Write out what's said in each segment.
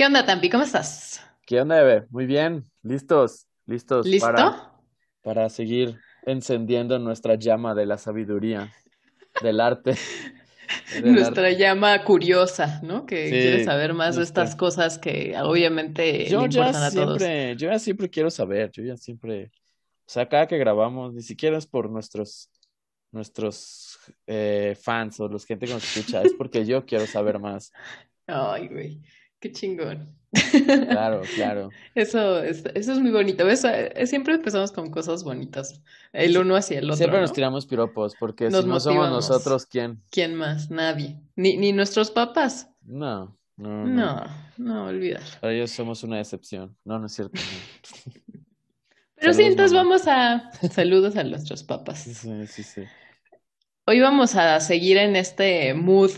¿Qué onda, Tampi? ¿Cómo estás? ¿Qué onda, Eve? Muy bien, listos, listos ¿Listo? para, seguir encendiendo nuestra llama de la sabiduría, del arte. nuestra llama curiosa, ¿no? Que quiere saber más de estas cosas que obviamente yo ya siempre, Yo ya siempre quiero saber, yo ya siempre, o sea, cada que grabamos, ni siquiera es por nuestros nuestros eh, fans o los gente que nos escucha, es porque yo quiero saber más. Ay, güey. Qué chingón. Claro, claro. Eso es, eso es muy bonito. Eh, siempre empezamos con cosas bonitas, el uno hacia el otro. Siempre nos tiramos piropos, porque si no somos nosotros, ¿quién? ¿Quién más? Nadie. Ni, nuestros papás. No, no. No, no, olvidar. Para ellos somos una excepción. No, no es cierto. Pero sí, entonces vamos a. Saludos a nuestros papás. Sí, sí, sí. Hoy vamos a seguir en este mood,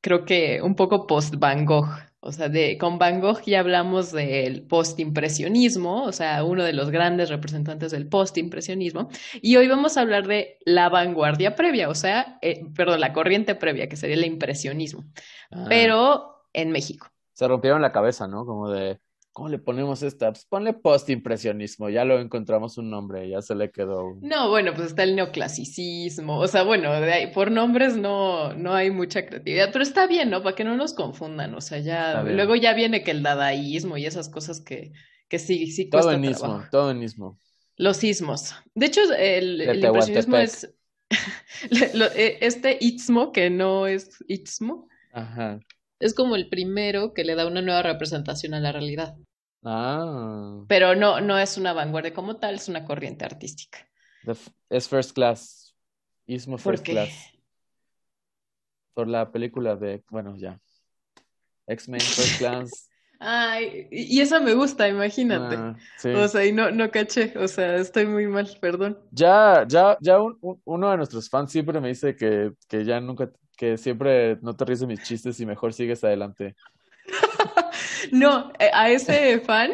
creo que un poco post-Van Gogh o sea, de, con Van Gogh ya hablamos del postimpresionismo, o sea, uno de los grandes representantes del postimpresionismo. Y hoy vamos a hablar de la vanguardia previa, o sea, eh, perdón, la corriente previa, que sería el impresionismo, ah. pero en México. Se rompieron la cabeza, ¿no? Como de, ¿Cómo le ponemos esta? Pues ponle postimpresionismo, ya lo encontramos un nombre, ya se le quedó. No, bueno, pues está el neoclasicismo, o sea, bueno, de ahí, por nombres no, no hay mucha creatividad, pero está bien, ¿no? Para que no nos confundan, o sea, ya, luego ya viene que el dadaísmo y esas cosas que, que sí, sí todo Todo ismo, todo ismo. Los sismos. De hecho, el, impresionismo es, e, este itzmo, que no es itzmo... Ajá es como el primero que le da una nueva representación a la realidad. Ah. Pero no, no es una vanguardia como tal, es una corriente artística. Es First Class. Ismo First ¿Por Class. Por la película de, bueno, ya. X-Men First Class. Ay, y esa me gusta, imagínate. Ah, o sea, y no, no caché, o sea, estoy muy mal, perdón. Ya, ya, ya uno de nuestros fans siempre me dice que, que ya nunca que siempre no te ríes de mis chistes y mejor sigues adelante. no, eh, a ese fan,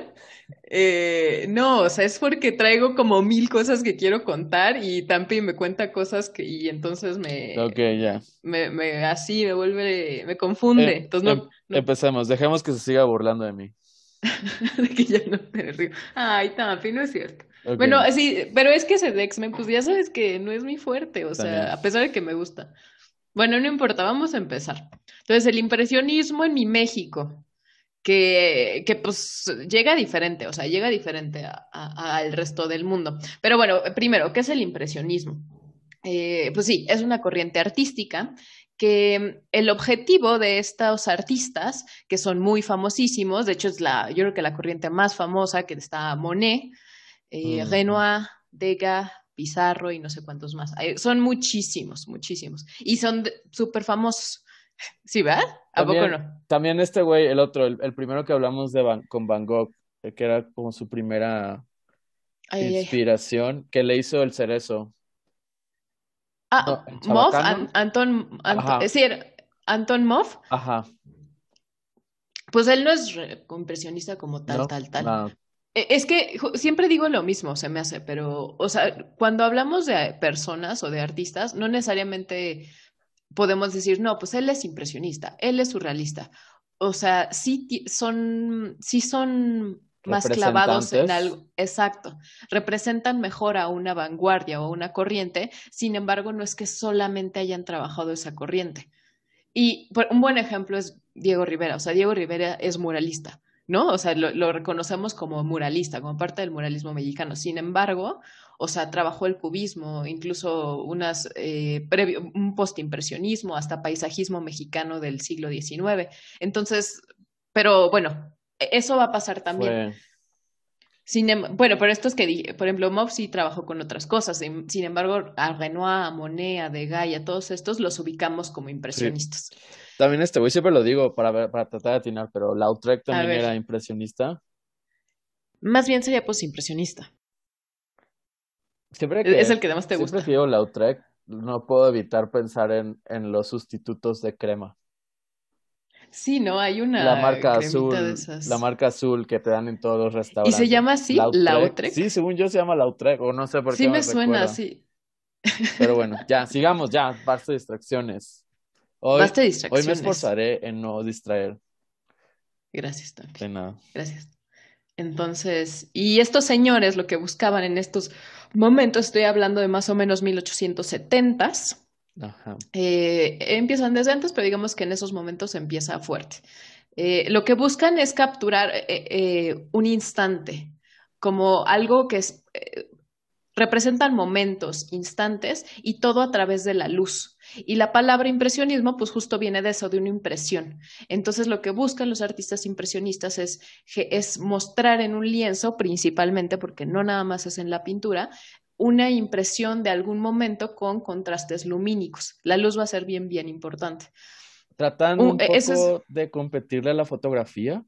eh, no, o sea, es porque traigo como mil cosas que quiero contar y Tampi me cuenta cosas que, y entonces me... Ok, ya. Me, me, así, me vuelve, me confunde. Em, entonces no, em, Empezamos, dejemos que se siga burlando de mí. de que ya no te río. Ay, Tampi, no es cierto. Bueno, sí, pero es que ese Dexman, pues ya sabes que no es mi fuerte, o sea, a pesar de que me gusta. Bueno, no importa, vamos a empezar. Entonces, el impresionismo en mi México, que, pues llega diferente, o sea, llega diferente al resto del mundo. Pero bueno, primero, ¿qué es el impresionismo? Eh, pues sí, es una corriente artística que el objetivo de estos artistas, que son muy famosísimos, de hecho es la, yo creo que la corriente más famosa que está Monet, eh, mm. Renoir, Degas, Pizarro y no sé cuántos más. son muchísimos, muchísimos. Y son súper famosos. Sí, ¿verdad? ¿A también, poco no? También este güey, el otro, el, primero que hablamos de con Van Gogh, que era como su primera inspiración, que le hizo el cerezo. Ah, Anton, es eh, decir, Anton Moff. Ajá. Pues él no es impresionista como tal, tal, tal. E, es que siempre digo lo mismo, se me hace, pero, o sea, cuando hablamos de personas o de artistas, no necesariamente podemos decir, no, pues él es impresionista, él es surrealista. O sea, sí son, sí son más clavados en algo. Exacto. Representan mejor a una vanguardia o a una corriente, sin embargo, no es que solamente hayan trabajado esa corriente. Y un buen ejemplo es Diego Rivera. O sea, Diego Rivera es muralista ¿no? O sea, lo, reconocemos como muralista, como parte del muralismo mexicano. Sin embargo, o sea, trabajó el cubismo, incluso unas, eh, previo, un postimpresionismo, hasta paisajismo mexicano del siglo XIX. Entonces, pero bueno, e-, eso va a pasar también. Em, bueno, pero es que dije, por ejemplo, Mob sí trabajó con otras cosas. Sin, embargo, a Renoir, a Monet, a Degas y a todos estos los ubicamos como impresionistas. También este güey, siempre lo digo para, para tratar de atinar, pero Lautrec también era impresionista. Más bien sería posimpresionista. impresionista. Siempre que, es el que más te siempre gusta. Siempre Lautrec, no puedo evitar pensar en, los sustitutos de crema. Sí, no, hay una la marca azul, la marca azul que te dan en todos los restaurantes. Y se llama así Lautrec. Sí, según yo se llama Lautrec o no sé por qué. Sí me, suena, así. Pero bueno, ya sigamos ya, parte de distracciones. Hoy, me esforzaré en no distraer. Gracias, también De nada. Gracias. Entonces, y estos señores lo que buscaban en estos momentos, estoy hablando de más o menos 1870s, Ajá. Eh, empiezan desde antes, pero digamos que en esos momentos empieza fuerte. Eh, lo que buscan es capturar eh, un instante, como algo que es, representan momentos, instantes, y todo a través de la luz. Y la palabra impresionismo, pues justo viene de eso, de una impresión. Entonces, lo que buscan los artistas impresionistas es, es mostrar en un lienzo, principalmente, porque no nada más es en la pintura, una impresión de algún momento con contrastes lumínicos. La luz va a ser bien, bien importante. Tratando un e, de competirle a la fotografía,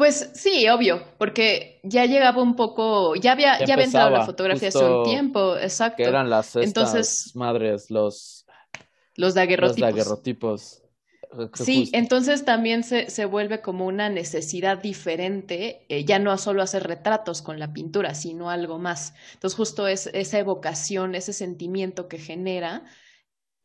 pues sí, obvio, porque ya llegaba un poco, ya había, ya, entrado la fotografía hace un tiempo, exacto. Que eran las entonces, madres, los, los daguerrotipos. Los eh, Sí, entonces también se, vuelve como una necesidad diferente, eh, ya no solo hacer retratos con la pintura, sino algo más. Entonces justo es esa evocación, ese sentimiento que genera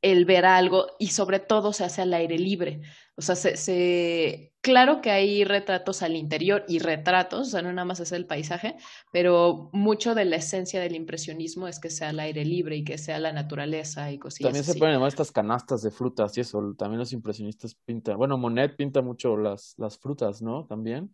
el ver algo y sobre todo se hace al aire libre. O sea, se Claro que hay retratos al interior y retratos, o sea, no nada más es el paisaje, pero mucho de la esencia del impresionismo es que sea el aire libre y que sea la naturaleza y así. También se ponen además estas canastas de frutas y eso, también los impresionistas pintan, bueno, Monet pinta mucho las, las frutas, ¿no? También.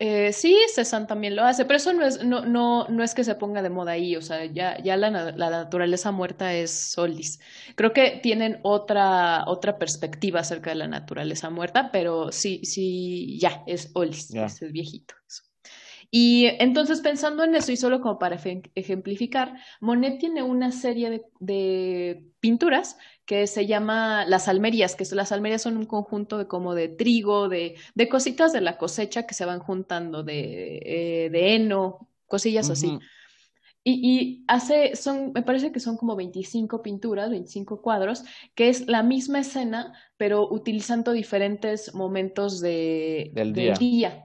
Eh, sí, César también lo hace, pero eso no es, que se ponga de moda ahí, o sea, ya, la, naturaleza muerta es Solis. Creo que tienen otra, otra perspectiva acerca de la naturaleza muerta, pero sí, sí, ya, es Olis, es viejito. Y entonces pensando en eso y solo como para ejemplificar, Monet tiene una serie de, de pinturas que se llama las almerías, que las almerías son un conjunto de como de trigo, de, cositas de la cosecha que se van juntando, de, eh, heno, cosillas así. Y, hace, son, me parece que son como 25 pinturas, 25 cuadros, que es la misma escena, pero utilizando diferentes momentos de, del, día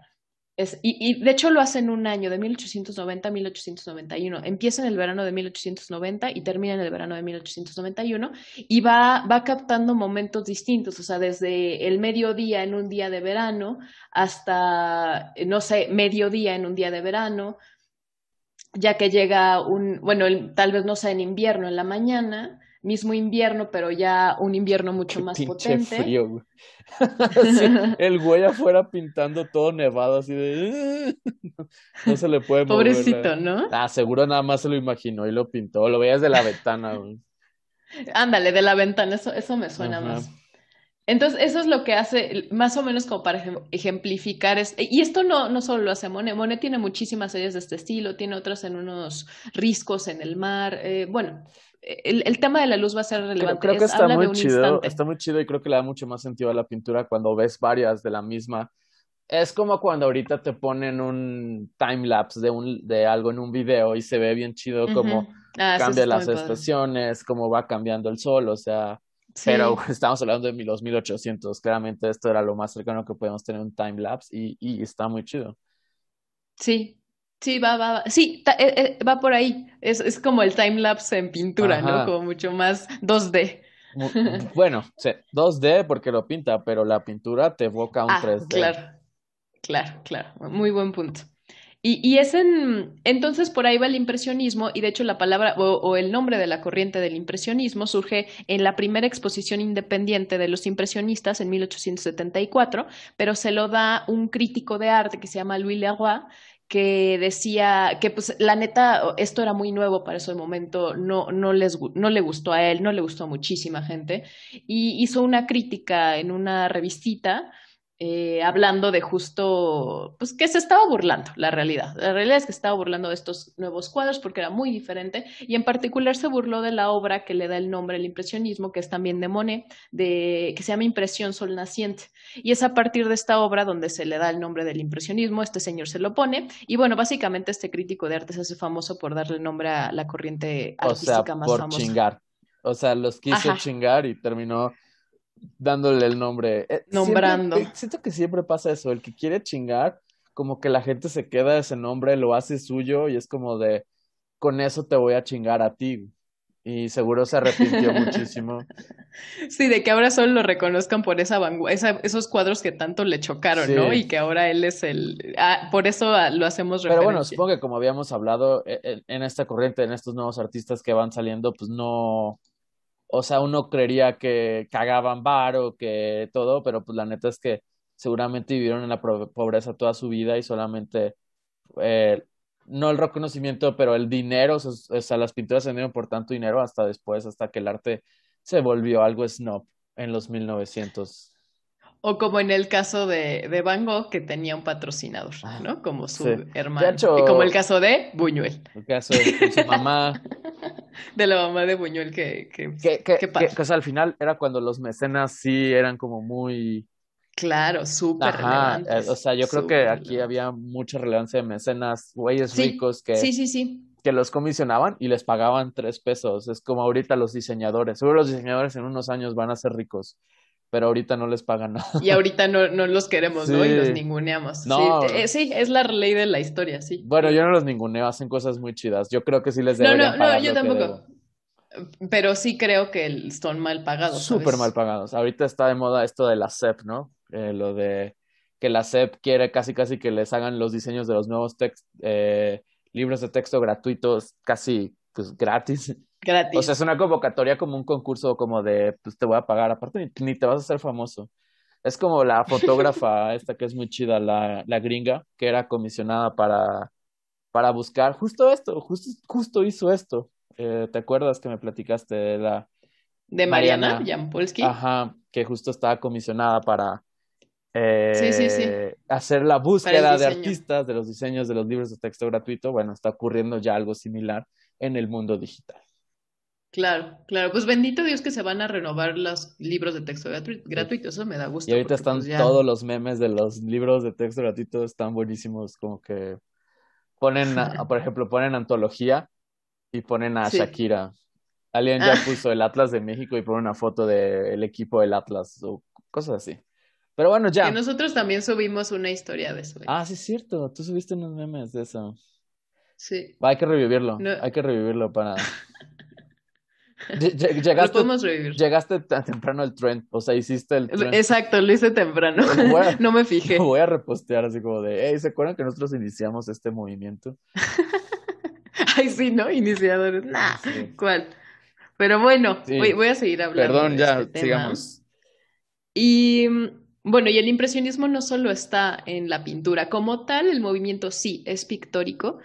y, de hecho lo hacen un año, de 1890 a 1891. Empieza en el verano de 1890 y termina en el verano de 1891 y va, va captando momentos distintos, o sea, desde el mediodía en un día de verano hasta, eh, no sé, mediodía en un día de verano, ya que llega un, bueno, tal vez no sea en invierno, en la mañana, mismo invierno, pero ya un invierno mucho más pinche potente. Frío, güey. el güey afuera pintando todo nevado, así de. no se le puede mover, Pobrecito, ¿no? Ah, seguro nada más se lo imaginó y lo pintó. Lo veías de la ventana, güey. Ándale, de la ventana, eso, eso me suena más. Entonces, eso es lo que hace, más o menos como para ejemplificar. y esto no, no solo lo hace Monet, Monet tiene muchísimas series de este estilo, tiene otras en unos riscos en el mar. Eh, bueno, el, tema de la luz va a ser relevante. creo que está muy chido, está muy chido y creo que le da mucho más sentido a la pintura cuando ves varias de la misma. Es como cuando ahorita te ponen un time lapse de un de algo en un video y se ve bien chido como ah, cambia las estaciones, cómo va cambiando el sol, o sea, pero estamos hablando de los 1800, claramente esto era lo más cercano que podemos tener un time lapse y está muy chido. Sí, Sí, va, va, Sí, eh, eh, va por ahí. Es, es como el time lapse en pintura, ¿no? Como mucho más 2D. Bueno, 2D porque lo pinta, pero la pintura te evoca un 3D. Ah, claro, claro, claro. Muy buen punto. Y, y, es en, entonces por ahí va el impresionismo y de hecho la palabra o, o, el nombre de la corriente del impresionismo surge en la primera exposición independiente de los impresionistas en 1874, pero se lo da un crítico de arte que se llama Louis Leroy, que decía que pues la neta esto era muy nuevo para ese momento, no, no, les, no le gustó a él, no le gustó a muchísima gente y hizo una crítica en una revistita eh, hablando de justo, pues que se estaba burlando la realidad. La realidad es que estaba burlando de estos nuevos cuadros porque era muy diferente y en particular se burló de la obra que le da el nombre el impresionismo, que es también de Monet, de, que se llama Impresión Sol Naciente. Y es a partir de esta obra donde se le da el nombre del impresionismo, este señor se lo pone y bueno, básicamente este crítico de arte se hace famoso por darle nombre a la corriente artística más famosa. Chingar. O sea, los quiso chingar y terminó dándole el nombre. Eh, Nombrando. Eh, siento que siempre pasa eso, el que quiere chingar, como que la gente se queda ese nombre, lo hace suyo y es como de, con eso te voy a chingar a ti. Y seguro se arrepintió muchísimo. Sí, de que ahora solo lo reconozcan por esa, esos cuadros que tanto le chocaron, ¿no? Y que ahora él es el... Ah, por eso ah, lo hacemos referencia. Pero bueno, supongo que como habíamos hablado e, e, en esta corriente, en estos nuevos artistas que van saliendo, pues no o sea, uno creería que cagaban bar o que todo, pero pues la neta es que seguramente vivieron en la pobreza toda su vida y solamente eh, no el reconocimiento, pero el dinero, o sea, las pinturas se por tanto dinero hasta después, hasta que el arte se volvió algo snob en los 1900. O como en el caso de, de Van Gogh, que tenía un patrocinador, ah, ¿no? Como su hermano. y como el caso de Buñuel. El caso de su mamá. de la mamá de Buñuel que... Que, que, al final era cuando los mecenas sí eran como muy... Claro, súper relevantes. O sea, yo creo que aquí había mucha relevancia de mecenas, güeyes ricos que, sí, sí, sí. que los comisionaban y les pagaban tres pesos. Es como ahorita los diseñadores. Seguro los diseñadores en unos años van a ser ricos pero ahorita no les pagan nada. Y ahorita no, no los queremos, ¿no? Y los ninguneamos. No. Eh, sí, es la ley de la historia, sí. Bueno, yo no los ninguneo, hacen cosas muy chidas. Yo creo que sí les deben No, no, no, yo tampoco. Pero sí creo que son mal pagados. Súper mal pagados. Ahorita está de moda esto de la SEP, ¿no? Eh, lo de que la SEP quiere casi casi que les hagan los diseños de los nuevos eh, libros de texto gratuitos casi pues gratis. Gratis. O sea, es una convocatoria como un concurso como de, pues te voy a pagar, aparte ni, te vas a hacer famoso. Es como la fotógrafa esta que es muy chida, la, la gringa, que era comisionada para, para buscar justo esto, justo, justo hizo esto. Eh, ¿Te acuerdas que me platicaste de la... De Mariana, Jampolsky? Ajá, que justo estaba comisionada para eh, sí, sí, sí. hacer la búsqueda de artistas, de los diseños de los libros de texto gratuito. Bueno, está ocurriendo ya algo similar en el mundo digital. Claro, claro. Pues bendito Dios que se van a renovar los libros de texto gratuito. Eso me da gusto. Y ahorita están pues, todos los memes de los libros de texto gratuito, están buenísimos. Como que ponen, por ejemplo, ponen antología y ponen a Shakira. Alguien ya ah. puso el Atlas de México y pone una foto del equipo del Atlas o cosas así. Pero bueno, ya. nosotros también subimos una historia de eso. ¿eh? Ah, sí, es cierto. Tú subiste unos memes de eso hay que revivirlo. Hay que revivirlo para. Llegaste, llegaste tan temprano al trend, o sea, hiciste el trend. Exacto, lo hice temprano. no me fijé. voy a repostear así como de, ¿se acuerdan que nosotros iniciamos este movimiento? Ay, sí, ¿no? Iniciadores. Nah, ¿cuál? Pero bueno, voy, a seguir hablando. Perdón, ya, este sigamos. Y bueno, y el impresionismo no solo está en la pintura como tal, el movimiento sí es pictórico,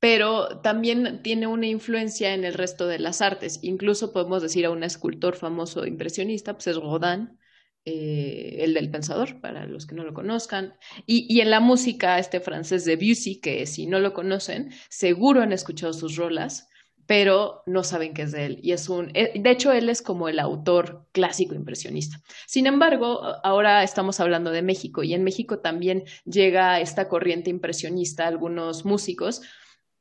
pero también tiene una influencia en el resto de las artes. Incluso podemos decir a un escultor famoso impresionista, pues es Rodin, eh, el del pensador, para los que no lo conozcan. Y, en la música, este francés de Debussy, que si no lo conocen, seguro han escuchado sus rolas, pero no saben qué es de él. Y es un, eh, de hecho, él es como el autor clásico impresionista. Sin embargo, ahora estamos hablando de México y en México también llega esta corriente impresionista, algunos músicos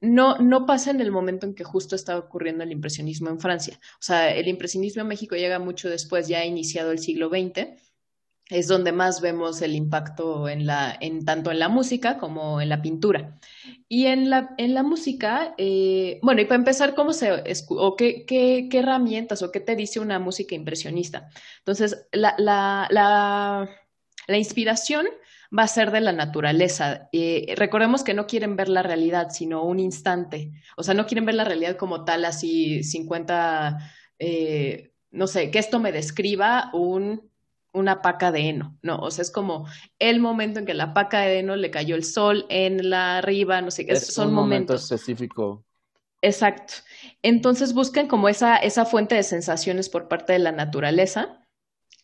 no, pasa en el momento en que justo está ocurriendo el impresionismo en Francia. O sea, el impresionismo en México llega mucho después, ya ha iniciado el siglo XX, es donde más vemos el impacto en tanto en la música como en la pintura. Y en la, música, eh, bueno, y para empezar, ¿cómo se, o qué, qué, qué, herramientas o qué te dice una música impresionista? Entonces, la, la, la, la inspiración va a ser de la naturaleza. Eh, recordemos que no quieren ver la realidad, sino un instante. O sea, no quieren ver la realidad como tal, así 50, eh, no sé, que esto me describa un una paca de heno, ¿no? O sea, es como el momento en que la paca de heno le cayó el sol en la arriba, no sé qué, es un momento específico. Exacto. Entonces busquen como esa, esa fuente de sensaciones por parte de la naturaleza.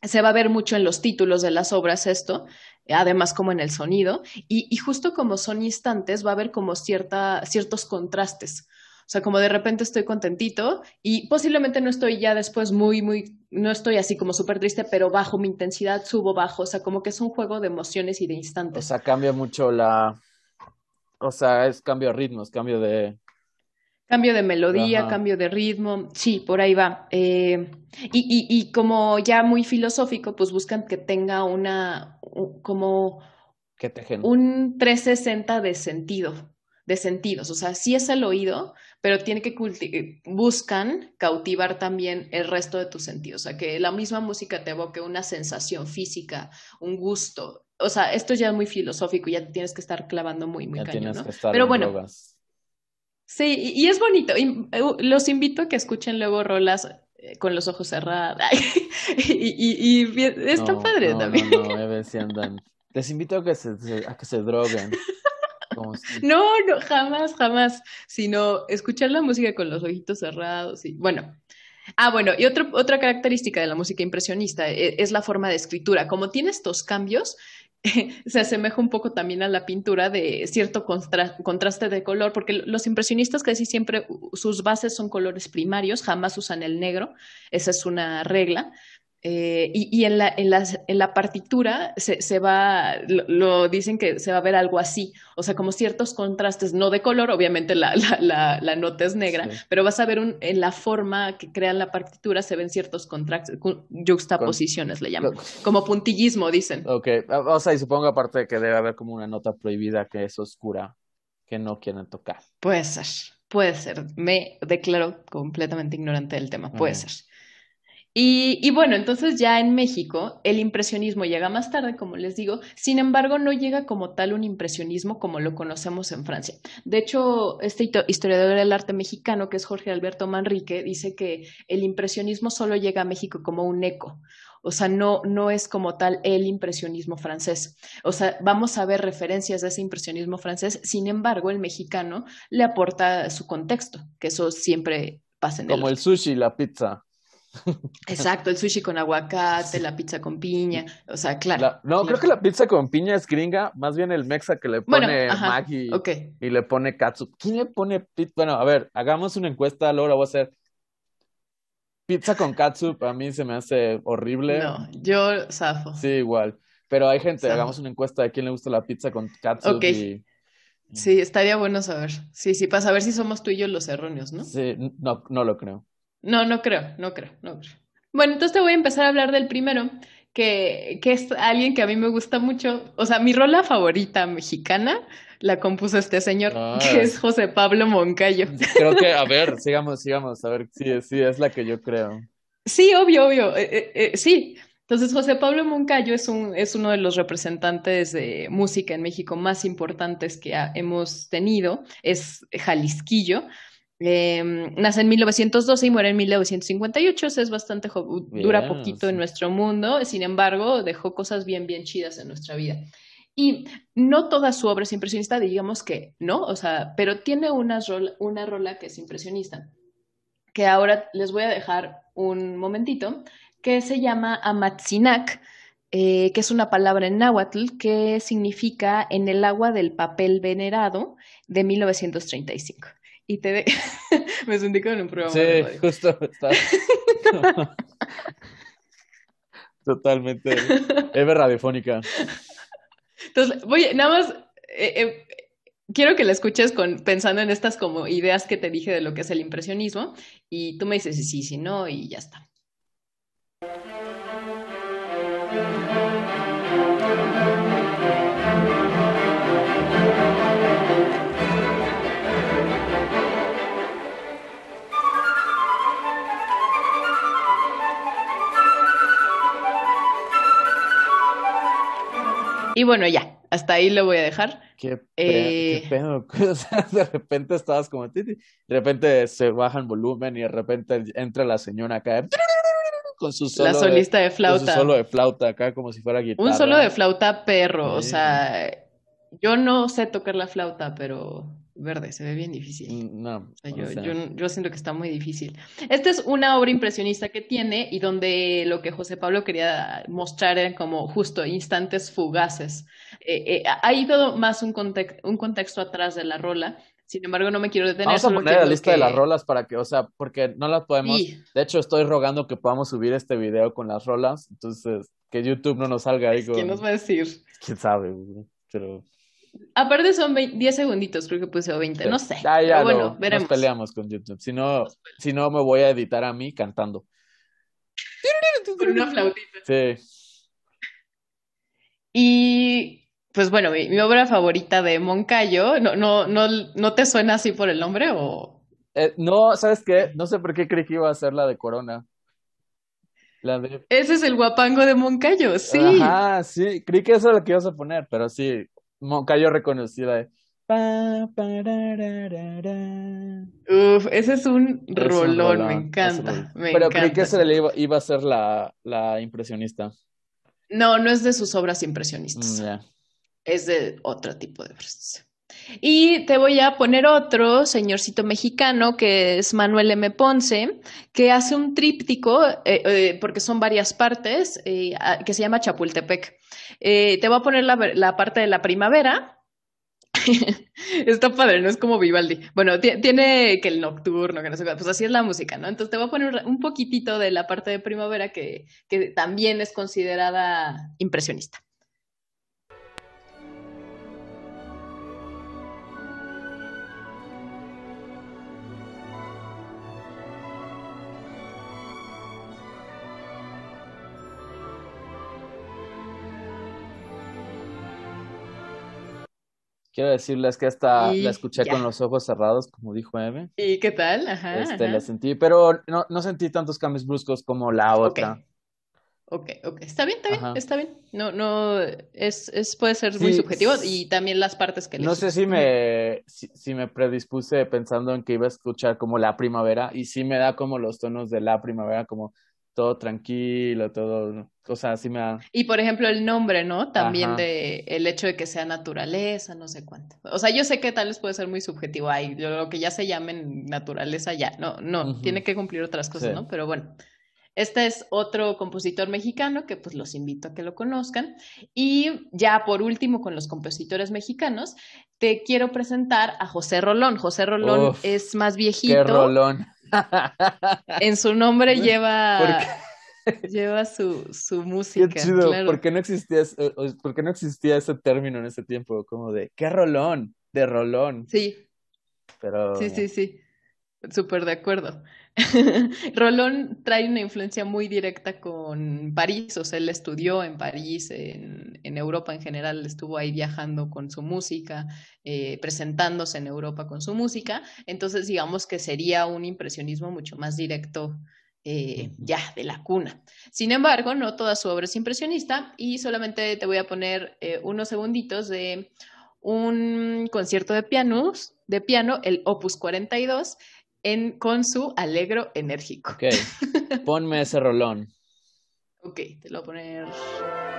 Se va a ver mucho en los títulos de las obras esto, además como en el sonido, y, y, justo como son instantes va a haber como cierta, ciertos contrastes. O sea, como de repente estoy contentito y posiblemente no estoy ya después muy, muy, no estoy así como súper triste, pero bajo mi intensidad, subo, bajo, o sea, como que es un juego de emociones y de instantes. O sea, cambia mucho la, o sea, es cambio de ritmos, cambio de, Cambio de melodía, cambio de ritmo, sí, por ahí va. Eh, y, y, y, como ya muy filosófico, pues buscan que tenga una, como que te un 360 de sentido, de sentidos. O sea, sí es el oído, pero tiene que eh, buscan cautivar también el resto de tus sentidos. O sea, que la misma música te evoque una sensación física, un gusto. O sea, esto ya es muy filosófico y ya tienes que estar clavando muy, muy ya ¿no? Pero bueno. Sí, y es bonito. Eh, los invito a que escuchen luego rolas eh, con los ojos cerrados. y, y, y, está padre también. No, no, Les invito a que se, droguen. No, no, jamás, jamás. Sino escuchar la música con los ojitos cerrados. Y, bueno. Ah, bueno, y otra característica de la música impresionista es, eh, es la forma de escritura. Como tiene estos cambios, se asemeja un poco también a la pintura de cierto contraste de color, porque los impresionistas casi siempre sus bases son colores primarios, jamás usan el negro, esa es una regla, eh, y, en, la, en, en, la, partitura se, se va, lo, dicen que se va a ver algo así, o sea, como ciertos contrastes, no de color, obviamente la, la, la nota es negra, pero vas a ver un, en la forma que crean la partitura se ven ciertos contrastes, juxtaposiciones le llaman, como puntillismo dicen. Ok, ah, o sea, y supongo aparte que debe haber como una nota prohibida que es oscura, que no quieren tocar. Puede ser, puede ser, me declaro completamente ignorante del tema, puede ser. Y, bueno, entonces ya en México el impresionismo llega más tarde, como les digo, sin embargo no llega como tal un impresionismo como lo conocemos en Francia. De hecho, este historiador del arte mexicano, que es Jorge Alberto Manrique, dice que el impresionismo solo llega a México como un eco. O sea, no, no es como tal el impresionismo francés. O sea, vamos a ver referencias de ese impresionismo francés, sin embargo, el mexicano le aporta su contexto, que eso siempre pasa en el... Como el sushi y la pizza. Exacto, el sushi con aguacate, la pizza con piña, o sea, claro. no, creo que la pizza con piña es gringa, más bien el mexa que le pone y le pone katsu. ¿Quién le pone pizza? Bueno, a ver, hagamos una encuesta, Laura, voy a hacer. Pizza con katsu a mí se me hace horrible. No, yo zafo. Sí, igual. Pero hay gente, hagamos una encuesta de quién le gusta la pizza con katsu Ok, Sí, estaría bueno saber. Sí, sí, para saber si somos tú y yo los erróneos, ¿no? Sí, no, no lo creo. No, no creo, no creo, no creo. Bueno, entonces te voy a empezar a hablar del primero, que, que, es alguien que a mí me gusta mucho. O sea, mi rola favorita mexicana la compuso este señor, ah. que es José Pablo Moncayo. Creo que, a ver, sigamos, sigamos, a ver, sí, sí, es la que yo creo. Sí, obvio, obvio, eh, eh, eh, sí. Entonces, José Pablo Moncayo es, un, es uno de los representantes de música en México más importantes que hemos tenido, es jalisquillo. Em, nace en 1912 y muere en 1958, es bastante dura poquito en nuestro mundo, sin embargo, dejó cosas bien, bien chidas en nuestra vida. Y no toda su obra es impresionista, digamos que no, o sea, pero tiene una rola, una rola que es impresionista, que ahora les voy a dejar un momentito, que se llama Amatzinak, eh, que es una palabra en náhuatl que significa en el agua del papel venerado de 1935 y te ve me sentí en un programa. Sí, justo. Totalmente. Eve radiofónica. Entonces, voy nada más, eh, eh, quiero que la escuches con, pensando en estas como ideas que te dije de lo que es el impresionismo y tú me dices sí, sí, sí, no y ya está. Y bueno, ya, hasta ahí lo voy a dejar. Qué, eh, pedo. de repente estabas como titi, de repente se baja el volumen y de repente entra la señora acá con su solo la solista de, flauta. Con solo de flauta acá como si fuera guitarra. Un solo de flauta perro, o sea, yo no sé tocar la flauta, pero verde, se ve bien difícil. Mm, no. yo, siento que está muy difícil. Esta es una obra impresionista que tiene y donde lo que José Pablo quería mostrar eran como justo instantes fugaces. Eh, eh hay todo más un, un contexto atrás de la rola. Sin embargo, no me quiero detener. Vamos a poner la lista de las rolas para que, o sea, porque no las podemos. De hecho, estoy rogando que podamos subir este video con las rolas. Entonces, que YouTube no nos salga ahí ¿Quién nos va a decir? Quién sabe, pero Aparte son 10 segunditos, creo que puse 20, no sé. Ah, bueno, veremos. Nos peleamos con YouTube. Si no, si no, me voy a editar a mí cantando. Con una flautita. Sí. Y pues bueno, mi, obra favorita de Moncayo, no, no, no, te suena así por el nombre o...? Eh, no, ¿sabes qué? No sé por qué creí que iba a ser la de Corona. Ese es el guapango de Moncayo, sí. Ajá, sí, creí que eso es lo que ibas a poner, pero sí, cayó reconocida. Uf, ese es un, rolón, me encanta. Pero creí se le iba, a ser la, la, impresionista. No, no es de sus obras impresionistas. Mm, es de otro tipo de obras. Y te voy a poner otro señorcito mexicano que es Manuel M. Ponce, que hace un tríptico, eh, eh, porque son varias partes, eh, que se llama Chapultepec. te voy a poner la, parte de la primavera, Está padre, no es como Vivaldi. Bueno, tiene que el nocturno, que no sé qué, pues así es la música, ¿no? Entonces te voy a poner un poquitito de la parte de primavera que también es considerada impresionista. Quiero decirles que hasta la escuché con los ojos cerrados, como dijo Eve. ¿Y qué tal? Ajá, este, La sentí, pero no, no, sentí tantos cambios bruscos como la otra. Ok, ok. okay. Está bien, está bien, está bien. No, no, es, es puede ser muy subjetivo y también las partes que... No sé si me, si, si, me predispuse pensando en que iba a escuchar como la primavera y sí me da como los tonos de la primavera, como todo tranquilo, todo, o sea, así me Y por ejemplo el nombre, ¿no? También de el hecho de que sea naturaleza, no sé cuánto. O sea, yo sé que tal vez puede ser muy subjetivo, ahí lo que ya se llamen naturaleza ya, no, no, tiene que cumplir otras cosas, ¿no? Pero bueno. Este es otro compositor mexicano que pues los invito a que lo conozcan. Y ya por último con los compositores mexicanos, te quiero presentar a José Rolón. José Rolón es más viejito. Qué Rolón. en su nombre lleva, lleva su, su música. Qué chido, porque, no existía, eh, porque no existía ese término en ese tiempo, como de qué rolón, de rolón. Sí. Pero. Sí, sí, sí. Súper de acuerdo. Rolón trae una influencia muy directa con París, o sea, él estudió en París, en, Europa en general, estuvo ahí viajando con su música, eh, presentándose en Europa con su música, entonces digamos que sería un impresionismo mucho más directo. Eh, ya de la cuna. Sin embargo, no toda su obra es impresionista y solamente te voy a poner eh, unos segunditos de un concierto de de piano, el Opus 42, con su alegro enérgico. Ok, ponme ese rolón. ok, te lo voy a poner.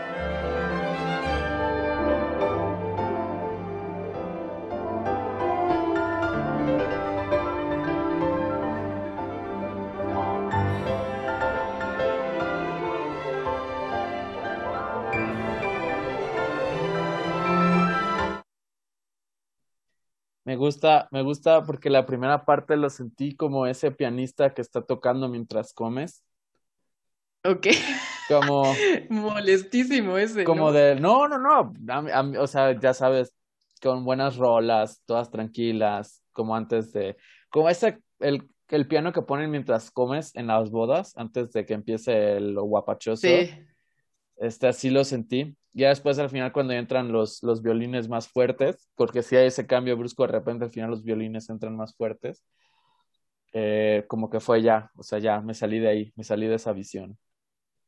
Me gusta, me gusta porque la primera parte lo sentí como ese pianista que está tocando mientras comes. Ok. Como. Molestísimo ese. Como de. No, no, no. o sea, ya sabes, con buenas rolas, todas tranquilas, como antes de. Como ese. El, el piano que ponen mientras comes en las bodas, antes de que empiece lo guapachoso. Sí. Este, así lo sentí ya después al final cuando entran los, los violines más fuertes, porque si hay ese cambio brusco, de repente al final los violines entran más fuertes, eh, como que fue ya, o sea, ya me salí de ahí, me salí de esa visión.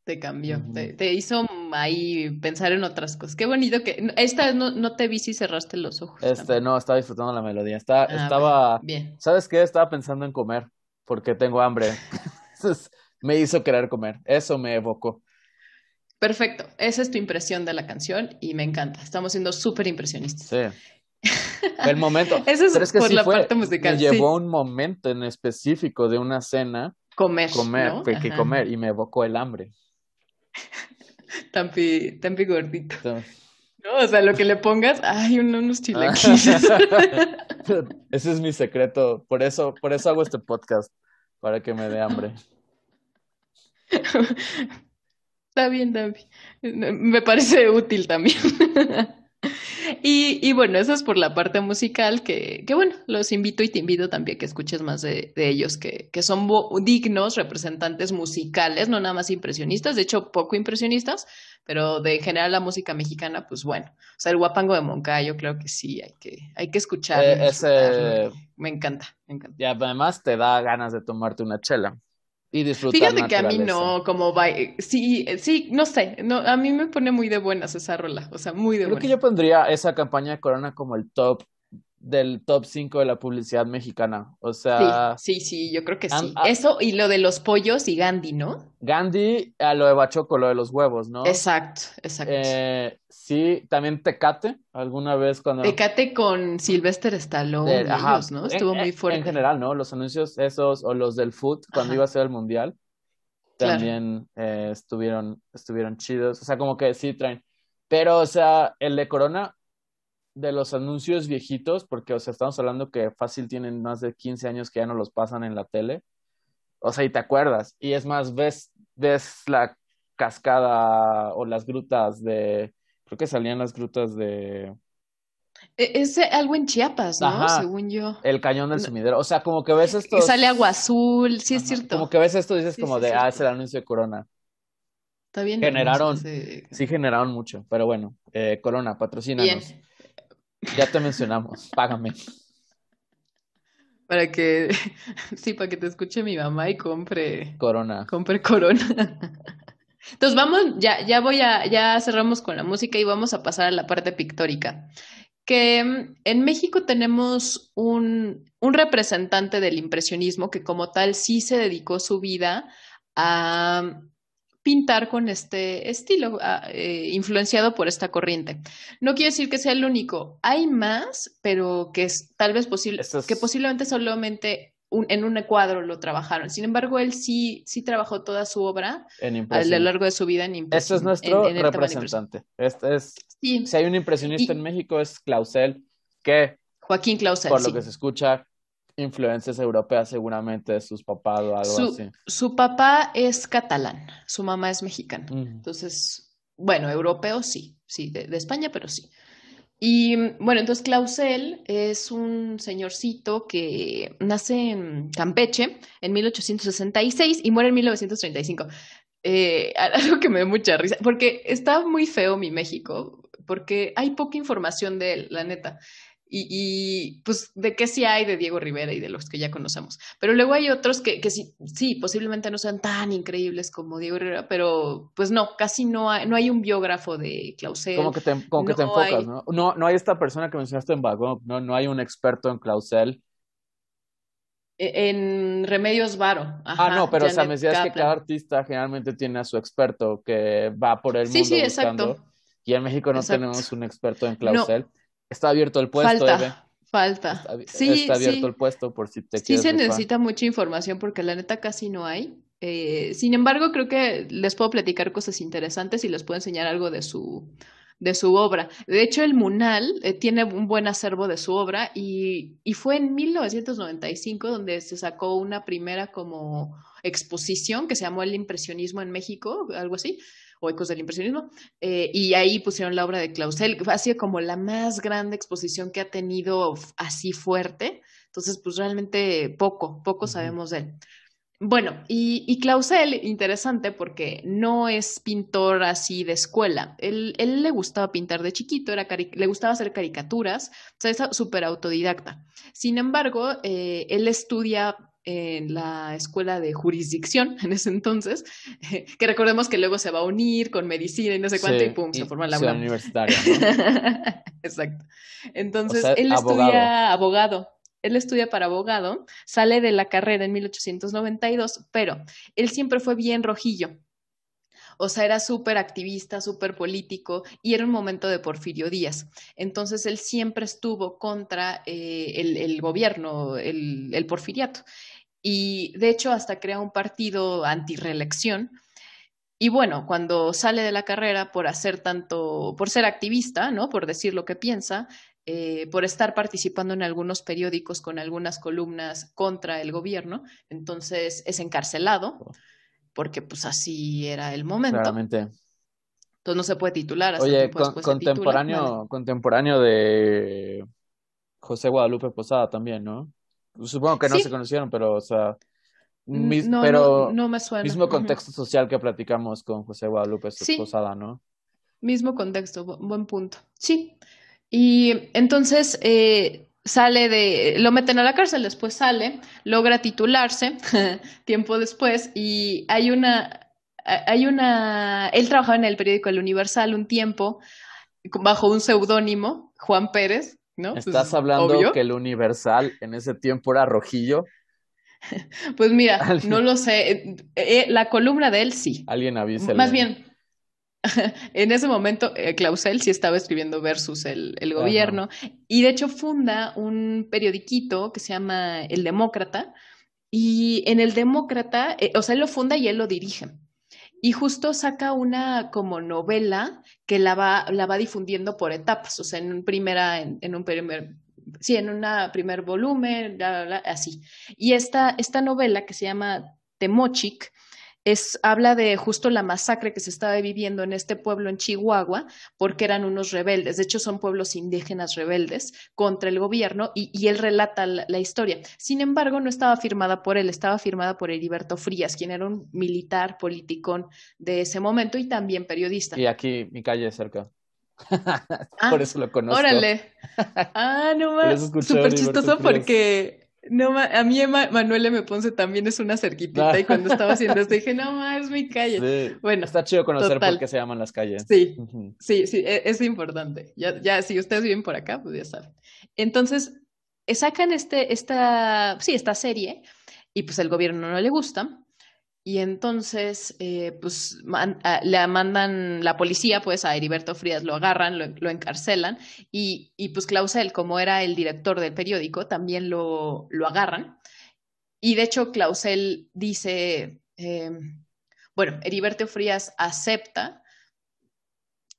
Te cambió, te, hizo ahí pensar en otras cosas. Qué bonito que... Esta no, no te vi si cerraste los ojos. Este, no, estaba disfrutando la melodía. Ah, estaba, estaba... Bien. ¿Sabes qué? Estaba pensando en comer, porque tengo hambre. me hizo querer comer. Eso me evocó. Perfecto, esa es tu impresión de la canción y me encanta. Estamos siendo súper impresionistas. Sí. El momento. Eso es, por la parte musical. Me llevó un momento en específico de una cena. Comer. Comer, que comer y me evocó el hambre. Tampi, gordito. no, o sea, lo que le pongas, ay, unos ah. chilaquiles. Ese es mi secreto. Por eso, por eso hago este podcast, para que me dé hambre. Está bien, también eh, Me parece útil también. Y, y, bueno, eso es por la parte musical, que, que, bueno, los invito y te invito también que escuches más de, de ellos, que, que son dignos representantes musicales, no nada más impresionistas, de hecho poco impresionistas, pero de general la música mexicana, pues bueno, o sea, el guapango de Moncayo creo que sí, hay que, hay que escuchar. Eh, ese... Me encanta, me encanta. Y además te da ganas de tomarte una chela y disfrutar. Fíjate que a mí no, como va, eh, sí, eh, sí, no sé, no, a mí me pone muy de buenas esa rola, o sea, muy de Creo que yo pondría esa campaña de Corona como el top del top 5 de la publicidad mexicana. O sea. Sí, sí, yo creo que sí. Eso y lo de los pollos y Gandhi, ¿no? Gandhi, a lo de Bachoco, lo de los huevos, ¿no? Exacto, exacto. Eh, sí, también Tecate, alguna vez cuando. Tecate con Sylvester Stallone, ¿no? Estuvo muy fuerte. En general, ¿no? Los anuncios esos o los del food cuando iba a ser el mundial también eh, estuvieron, estuvieron chidos. O sea, como que sí traen. Pero, o sea, el de Corona de los anuncios viejitos, porque, o sea, estamos hablando que fácil tienen más de 15 años que ya no los pasan en la tele. O sea, y te acuerdas. Y es más, ves, ves la cascada o las grutas de. Creo que salían las grutas de. E-, es algo en Chiapas, ¿no? Según yo. El cañón del sumidero. O sea, como que ves esto. Sale agua azul, sí es cierto. Como que ves esto, dices como de, ah, es el anuncio de Corona. Está bien. Generaron, sí generaron mucho, pero bueno, eh, Corona, patrocínanos. Ya te mencionamos, págame. Para que, sí, para que te escuche mi mamá y compre. Corona. Compre corona. Entonces vamos, ya, ya voy a, ya cerramos con la música y vamos a pasar a la parte pictórica. Que mm, en México tenemos un, un representante del impresionismo que como tal sí se dedicó su vida a pintar con este estilo ah, eh, influenciado por esta corriente. No quiere decir que sea el único, hay más, pero que es tal vez posible, que posiblemente solamente en un cuadro lo trabajaron. Sin embargo, él sí, sí trabajó toda su obra a lo largo de su vida en impresión. Este es nuestro representante. es, Si hay un impresionista en México es Clausel, que... Joaquín Clausel. Por lo que se escucha, influencias europeas seguramente de sus papás o algo su, así. Su papá es catalán, su mamá es mexicana. Entonces, bueno, europeo sí, sí, de, España, pero sí. Y bueno, entonces Clausel es un señorcito que nace en Campeche en 1866 y muere en 1935. Eh, algo que me da mucha risa, porque está muy feo mi México, porque hay poca información de él, la neta y, pues de qué sí hay de Diego Rivera y de los que ya conocemos. Pero luego hay otros que, sí, sí, posiblemente no sean tan increíbles como Diego Rivera, pero pues no, casi no hay, no hay un biógrafo de Clausel. Como que te, enfocas, ¿no? ¿no? hay esta persona que mencionaste en Vagón, no, no hay un experto en Clausel. E, en Remedios Varo. ah, no, pero o sea, me decías que cada artista generalmente tiene a su experto que va por el mundo. Sí, sí, exacto. Y en México no tenemos un experto en Clausel. Está abierto el puesto, Falta. Falta. Está, sí, está abierto el puesto por si te Sí, se necesita mucha información porque la neta casi no hay. Eh, sin embargo, creo que les puedo platicar cosas interesantes y les puedo enseñar algo de su, de su obra. De hecho, el Munal eh, tiene un buen acervo de su obra y, y, fue en 1995 donde se sacó una primera como exposición que se llamó El Impresionismo en México, algo así, o del Impresionismo, eh, y ahí pusieron la obra de Clausel. Ha sido como la más grande exposición que ha tenido así fuerte. Entonces, pues realmente poco, poco sabemos de él. Bueno, y, y, Clausel, interesante porque no es pintor así de escuela. Él, le gustaba pintar de chiquito, era le gustaba hacer caricaturas, o sea, es súper autodidacta. Sin embargo, eh, él estudia en la escuela de jurisdicción en ese entonces, que recordemos que luego se va a unir con medicina y no sé cuánto y pum, se forma la universidad Exacto. Entonces, él estudia abogado. Él estudia para abogado, sale de la carrera en 1892, pero él siempre fue bien rojillo. O sea, era súper activista, súper político y era un momento de Porfirio Díaz. Entonces, él siempre estuvo contra eh, el, gobierno, el, porfiriato y de hecho hasta crea un partido anti-reelección. Y bueno, cuando sale de la carrera por hacer tanto, por ser activista, ¿no? Por decir lo que piensa, eh, por estar participando en algunos periódicos con algunas columnas contra el gobierno, entonces es encarcelado, porque pues así era el momento. Claramente. Entonces no se puede titular. así, Oye, pues, pues, contemporáneo, contemporáneo de José Guadalupe Posada también, ¿no? Supongo que no se conocieron, pero, o sea, mm, no, pero no, me suena. mismo contexto social que platicamos con José Guadalupe sí. esposada, ¿no? Mismo contexto, buen punto. Sí. Y entonces eh, sale de, lo meten a la cárcel, después sale, logra titularse tiempo después y hay una, hay una, él trabajaba en el periódico El Universal un tiempo bajo un seudónimo, Juan Pérez, ¿no? Pues, Estás hablando que el universal en ese tiempo era rojillo. Pues mira, no lo sé. Eh, eh, la columna de él sí. Alguien avisa. Más bien, en ese momento Clausel eh, sí estaba escribiendo versus el, gobierno y de hecho funda un periodiquito que se llama El Demócrata y en El Demócrata, o sea, él lo funda y él lo dirige y justo saca una como novela que la va, la va difundiendo por etapas, o sea, en un primera, en, un primer, sí, en primer volumen, así. Y esta, esta novela que se llama Temochic, es, habla de justo la masacre que se estaba viviendo en este pueblo en Chihuahua, porque eran unos rebeldes, de hecho son pueblos indígenas rebeldes contra el gobierno y, él relata la, historia. Sin embargo, no estaba firmada por él, estaba firmada por Heriberto Frías, quien era un militar politicón de ese momento y también periodista. Y aquí mi calle es cerca. Ah, por eso lo conozco. Órale. Ah, no más. Súper chistoso porque no, a mí Manuel M. Ponce también es una cerquitita y cuando estaba haciendo esto dije, no, es mi calle. Bueno, está chido conocer por qué se llaman las calles. Sí, sí, sí, e, es, importante. Ya, ya, si ustedes viven por acá, pues ya saben. Entonces, eh, sacan este, esta, sí, esta serie y pues el gobierno no le gusta y entonces, eh, pues, ah, le mandan la policía, pues, a Heriberto Frías lo agarran, lo, encarcelan, y, pues Clausel, como era el director del periódico, también lo, lo agarran. Y de hecho, Clausel dice, eh, bueno, Heriberto Frías acepta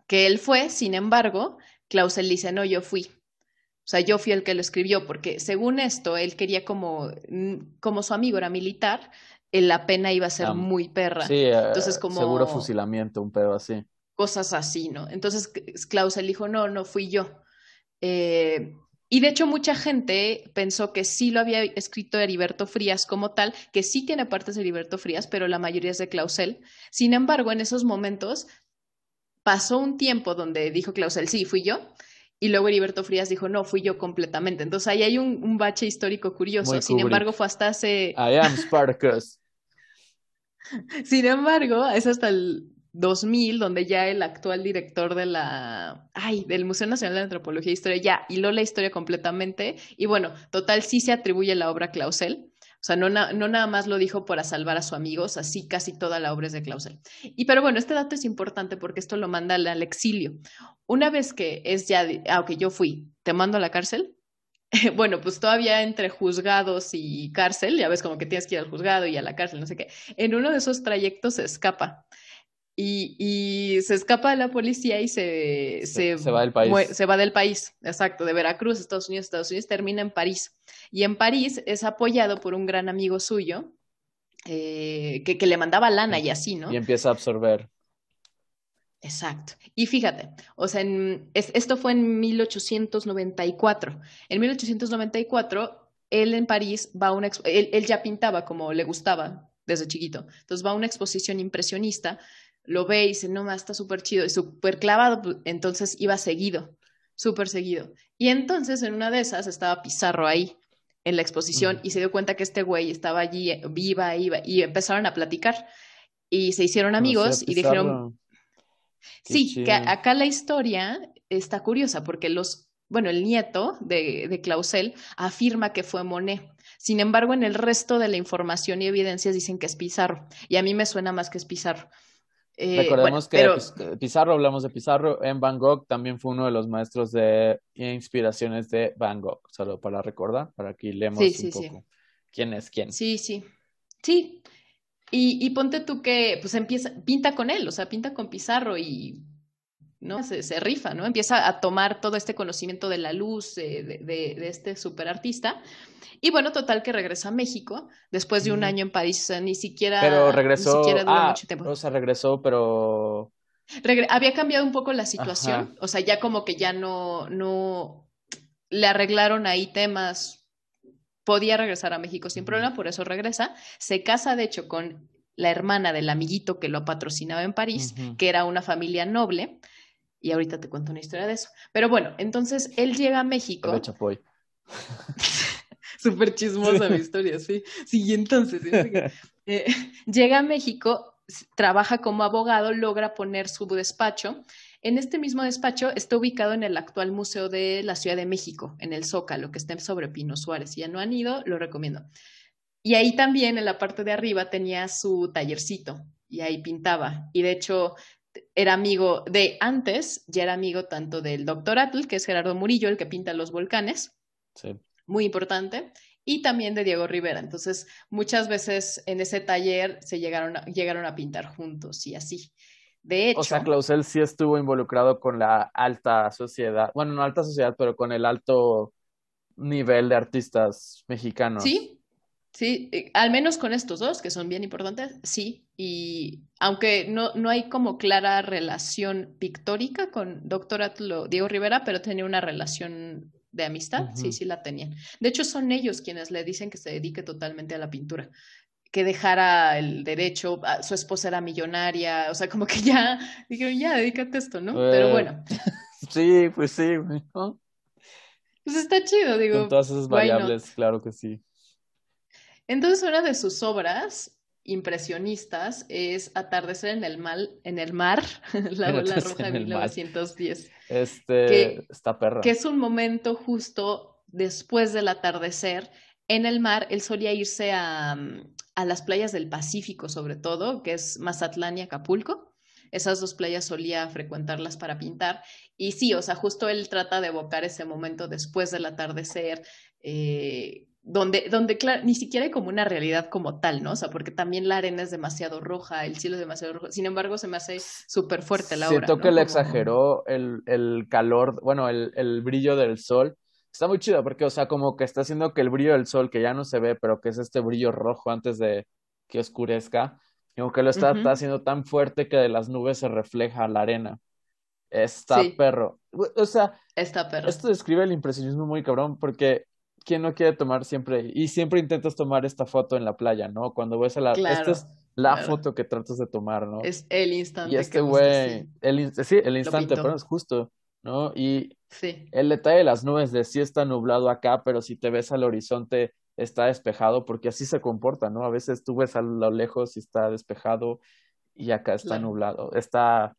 que él fue, sin embargo, Clausel dice, no, yo fui. O sea, yo fui el que lo escribió, porque según esto, él quería como, mm, como su amigo era militar, eh, la pena iba a ser muy perra. Sí, eh, Entonces, como... seguro fusilamiento, un pedo así. Cosas así, ¿no? Entonces Klausel dijo, no, no fui yo. Eh, y de hecho mucha gente pensó que sí lo había escrito Heriberto Frías como tal, que sí tiene partes de Heriberto Frías, pero la mayoría es de Clausel. Sin embargo, en esos momentos pasó un tiempo donde dijo Clausel, sí, fui yo, y luego Heriberto Frías dijo, no, fui yo completamente. Entonces ahí hay un, bache histórico curioso. Sin embargo, fue hasta hace... I am Spartacus. Sin embargo, es hasta el 2000 donde ya el actual director de la, del Museo Nacional de Antropología e Historia ya hiló la historia completamente y bueno, total sí se atribuye la obra a Clausel. O sea, no, no nada más lo dijo para salvar a su amigo, así casi toda la obra es de Clausel. Y pero bueno, este dato es importante porque esto lo manda al, exilio. Una vez que es ya, aunque ah, yo fui, te mando a la cárcel, bueno, pues todavía entre juzgados y cárcel, ya ves como que tienes que ir al juzgado y a la cárcel, no sé qué, en uno de esos trayectos se escapa. Y, se escapa de la policía y se, se, va del país. exacto, de Veracruz, Estados Unidos, Estados Unidos, termina en París. Y en París es apoyado por un gran amigo suyo, eh, que, que, le mandaba lana y así, ¿no? Y empieza a absorber. Exacto. Y fíjate, o sea, esto fue en 1894. En 1894, él en París va a una... Él, ya pintaba como le gustaba desde chiquito. Entonces va a una exposición impresionista, lo ve y dice, no, está súper chido, súper clavado, pues, entonces iba seguido, súper seguido. Y entonces en una de esas estaba Pizarro ahí en la exposición y se dio cuenta que este güey estaba allí eh, viva, iba, y empezaron a platicar y se hicieron amigos y dijeron sí, que acá la historia está curiosa porque los, bueno, el nieto de, de Clausel afirma que fue Monet. Sin embargo, en el resto de la información y evidencias dicen que es Pizarro. Y a mí me suena más que es Pizarro. Eh, Recordemos que Pizarro, hablamos de Pizarro, en Van Gogh también fue uno de los maestros de inspiraciones de Van Gogh, solo para recordar, para que leemos un poco quién es quién. Sí, sí. Sí, y, ponte tú que, pues empieza, pinta con él, o sea, pinta con Pizarro y, ¿no? Se, se rifa, ¿no? Empieza a tomar todo este conocimiento de la luz de, de, de este superartista. Y bueno, total que regresa a México después de un año en París, ni siquiera... Pero regresó... Ah, mucho O sea, regresó, pero... había cambiado un poco la situación, o sea, ya como que ya no, no, le arreglaron ahí temas podía regresar a México sin problema, por eso regresa. Se casa, de hecho, con la hermana del amiguito que lo patrocinaba en París, que era una familia noble. Y ahorita te cuento una historia de eso. Pero bueno, entonces él llega a México. super Súper chismosa mi historia, sí. Sí, entonces eh, llega a México, trabaja como abogado, logra poner su despacho en este mismo despacho está ubicado en el actual Museo de la Ciudad de México, en el Zócalo, que está sobre Pino Suárez. Si ya no han ido, lo recomiendo. Y ahí también, en la parte de arriba, tenía su tallercito y ahí pintaba. Y de hecho, era amigo de antes, ya era amigo tanto del doctor Atl, que es Gerardo Murillo, el que pinta los volcanes. Muy importante y también de Diego Rivera. Entonces, muchas veces en ese taller se llegaron llegaron a pintar juntos y así. De O sea, Clausel sí estuvo involucrado con la alta sociedad, bueno, no alta sociedad, pero con el alto nivel de artistas mexicanos. Sí, sí, eh, al menos con estos dos, que son bien importantes, sí. Y aunque no, no hay como clara relación pictórica con Doctor Diego Rivera, pero tenía una relación de amistad, sí, sí la tenían. De hecho, son ellos quienes le dicen que se dedique totalmente a la pintura que dejara el derecho, su esposa era millonaria, o sea, como que ya dijeron, ya, dedícate a esto, ¿no? Pero eh, bueno. Sí, pues sí. ¿no? Pues está chido, digo. Con todas esas variables, claro que sí. Entonces, una de sus obras impresionistas es Atardecer en el, mal, en el mar, la roja de 1910. Este, perra. Que es un momento justo después del atardecer en el mar, él solía irse mm, a, las playas del Pacífico, sobre todo, que es Mazatlán y Acapulco. Esas dos playas solía frecuentarlas para pintar. Y sí, o sea, justo él trata de evocar ese momento después del atardecer, eh, donde, donde ni siquiera hay como una realidad como tal, ¿no? O sea, porque también la arena es demasiado roja, el cielo es demasiado rojo. Sin embargo, se me hace súper fuerte la obra. Siento que le exageró el, calor, bueno, el, el brillo del sol está muy chido porque, o sea, como que está haciendo que el brillo del sol, que ya no se ve, pero que es este brillo rojo antes de que oscurezca, como que lo está, haciendo tan fuerte que de las nubes se refleja la arena. Está perro. O sea, Esto describe el impresionismo muy cabrón porque ¿quién no quiere tomar siempre? Y siempre intentas tomar esta foto en la playa, ¿no? Cuando ves a la... esta es la foto que tratas de tomar, ¿no? Es el instante. Y este güey, el, sí, el instante, pero es justo, ¿no? Y el detalle de las nubes de si está nublado acá, pero si te ves al horizonte está despejado, porque así se comporta, ¿no? A veces tú ves a lo lejos y está despejado y acá está nublado. Está,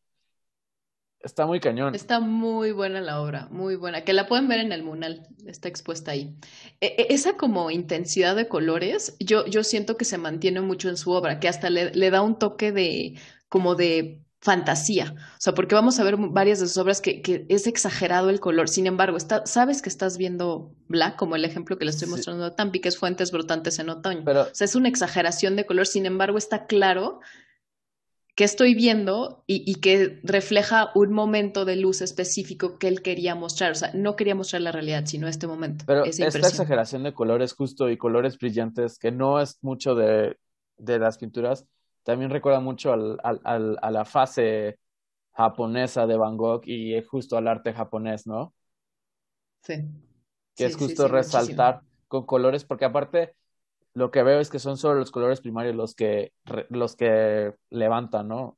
está muy cañón. Está muy buena la obra, muy buena, que la pueden ver en el Munal, está expuesta ahí. E, e, esa como intensidad de colores, yo, yo siento que se mantiene mucho en su obra, que hasta le, le da un toque de como de fantasía, o sea, porque vamos a ver varias de sus obras que, es exagerado el color, sin embargo, está, sabes que estás viendo black, como el ejemplo que le estoy mostrando a Tampi, que es Fuentes Brotantes en Otoño, o sea, es una exageración de color, sin embargo, está claro que estoy viendo y, que refleja un momento de luz específico que él quería mostrar, o sea, no quería mostrar la realidad, sino este momento. Pero esta exageración de colores justo y colores brillantes, que no es mucho de, de las pinturas, también recuerda mucho a la fase japonesa de Van Gogh y justo al arte japonés, ¿no? Sí. Que es justo resaltar con colores, porque aparte lo que veo es que son solo los colores primarios los que, los que levantan, ¿no?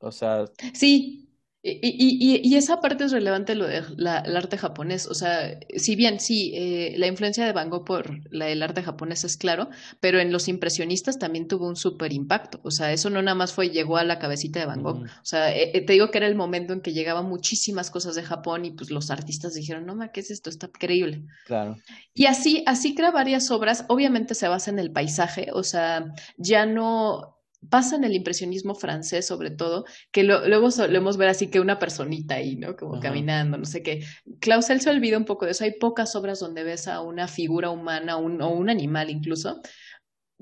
O sea. Sí, y, esa parte es relevante lo de el arte japonés. O sea, si bien sí, eh, la influencia de Van Gogh por la, el arte japonés es claro, pero en los impresionistas también tuvo un súper impacto. O sea, eso no nada más fue, llegó a la cabecita de Van Gogh. O sea, eh, eh, te digo que era el momento en que llegaban muchísimas cosas de Japón y pues los artistas dijeron, no, ma, ¿qué es esto? Está increíble. Claro. Y así, así crea varias obras. Obviamente se basa en el paisaje. O sea, ya no pasa en el impresionismo francés sobre todo, que lo, luego solemos ver así que una personita ahí, ¿no? Como caminando, no sé qué. Clausel se olvida un poco de eso. Hay pocas obras donde ves a una figura humana o un animal incluso,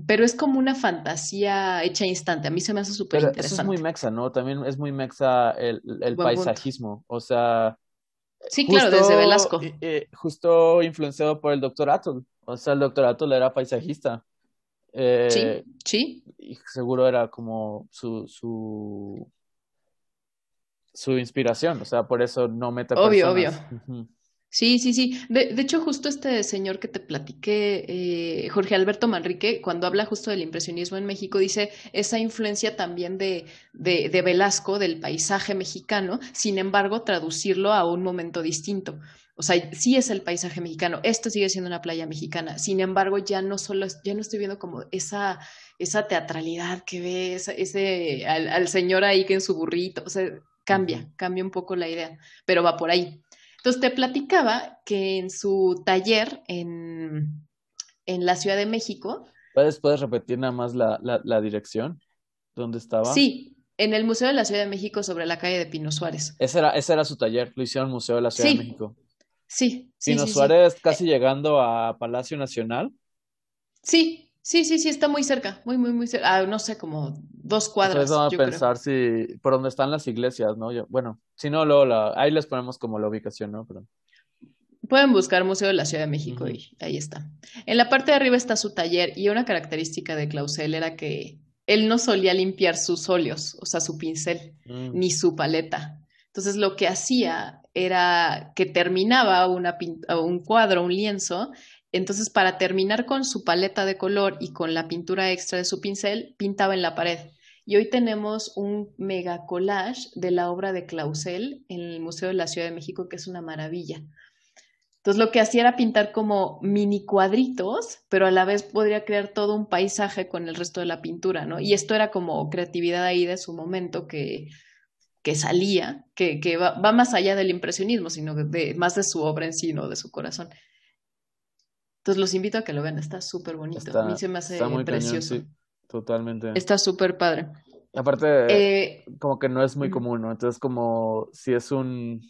pero es como una fantasía hecha instante. A mí se me hace súper interesante. Eso es muy mexa, ¿no? También es muy mexa el, paisajismo. O sea... Sí, claro, desde Velasco. Eh, eh, justo influenciado por el doctor Atul. O sea, el doctor Atul era paisajista sí, eh, sí. Y seguro era como su, su, inspiración, o sea, por eso no mete Obvio, personas. obvio. Sí, sí, sí. De, hecho, justo este señor que te platiqué, eh, Jorge Alberto Manrique, cuando habla justo del impresionismo en México, dice esa influencia también de, de, de Velasco, del paisaje mexicano, sin embargo, traducirlo a un momento distinto. O sea, sí es el paisaje mexicano, esto sigue siendo una playa mexicana. Sin embargo, ya no solo, ya no estoy viendo como esa, esa teatralidad que ve ese, al, señor ahí que en su burrito, o sea, cambia, cambia un poco la idea, pero va por ahí. Entonces, te platicaba que en su taller en, en la Ciudad de México. ¿Puedes, puedes repetir nada más la, dirección? ¿Dónde estaba? Sí, en el Museo de la Ciudad de México sobre la calle de Pino Suárez. Ese era, ese era su taller, lo hicieron el Museo de la Ciudad de México. Sí, sí. Suárez casi eh, llegando a Palacio Nacional. Sí, sí, sí, sí, está muy cerca, muy, muy, muy cerca. Ah, no sé, como dos cuadras. Entonces vamos a pensar si por dónde están las iglesias, ¿no? Yo, bueno, si no, luego ahí les ponemos como la ubicación, ¿no? Pueden buscar Museo de la Ciudad de México y ahí está. En la parte de arriba está su taller y una característica de Clausel era que él no solía limpiar sus óleos, o sea, su pincel, mm. ni su paleta. Entonces lo que hacía era que terminaba una un cuadro, un lienzo, entonces para terminar con su paleta de color y con la pintura extra de su pincel, pintaba en la pared. Y hoy tenemos un mega collage de la obra de Clausel en el Museo de la Ciudad de México, que es una maravilla. Entonces lo que hacía era pintar como mini cuadritos, pero a la vez podría crear todo un paisaje con el resto de la pintura, ¿no? Y esto era como creatividad ahí de su momento que, que salía, que, va, más allá del impresionismo, sino de, más de su obra en sí, no de su corazón. Entonces los invito a que lo vean, está súper bonito. a mí se me hace muy precioso. totalmente. Está súper padre. aparte, eh, como que no es muy común, ¿no? Entonces, como si es un.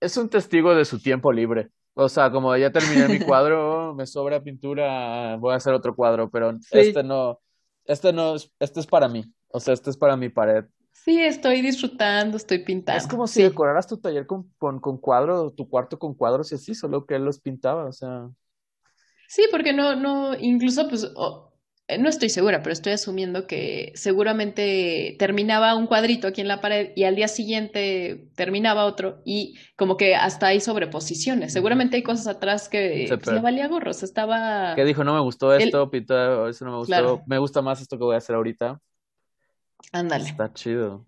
Es un testigo de su tiempo libre. O sea, como ya terminé mi cuadro, me sobra pintura, voy a hacer otro cuadro, pero este no. Este no, este es para mí. O sea, este es para mi pared. Sí, estoy disfrutando, estoy pintando. Es como si decoraras tu taller con, con, con cuadros, tu cuarto con cuadros y así, solo que él los pintaba, o sea. Sí, porque no, no, incluso pues, eh, no estoy segura, pero estoy asumiendo que seguramente terminaba un cuadrito aquí en la pared y al día siguiente terminaba otro y como que hasta hay sobreposiciones. Seguramente hay cosas atrás que se pues, valía gorros, estaba... Que dijo, no me gustó esto, pintó, eso no me gustó, me gusta más esto que voy a hacer ahorita. Ándale. Está chido.